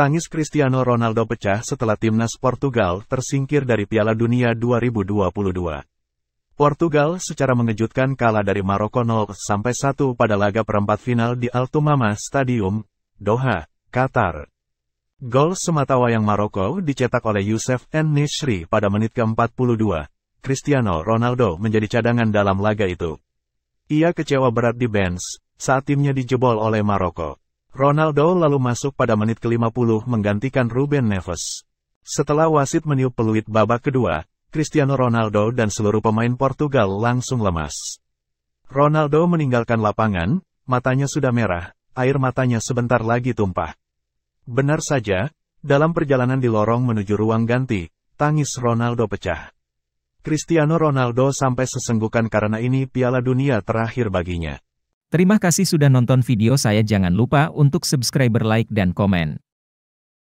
Tangis Cristiano Ronaldo pecah setelah timnas Portugal tersingkir dari Piala Dunia 2022. Portugal secara mengejutkan kalah dari Maroko 0-1 pada laga perempat final di Altumama Stadium, Doha, Qatar. Gol semata wayang Maroko dicetak oleh Youssef N-Nishri pada menit ke-42. Cristiano Ronaldo menjadi cadangan dalam laga itu. Ia kecewa berat di bench, saat timnya dijebol oleh Maroko. Ronaldo lalu masuk pada menit ke-50 menggantikan Ruben Neves. Setelah wasit meniup peluit babak kedua, Cristiano Ronaldo dan seluruh pemain Portugal langsung lemas. Ronaldo meninggalkan lapangan, matanya sudah merah, air matanya sebentar lagi tumpah. Benar saja, dalam perjalanan di lorong menuju ruang ganti, tangis Ronaldo pecah. Cristiano Ronaldo sampai sesenggukan karena ini piala dunia terakhir baginya. Terima kasih sudah nonton video saya jangan lupa untuk subscribe, like dan komen.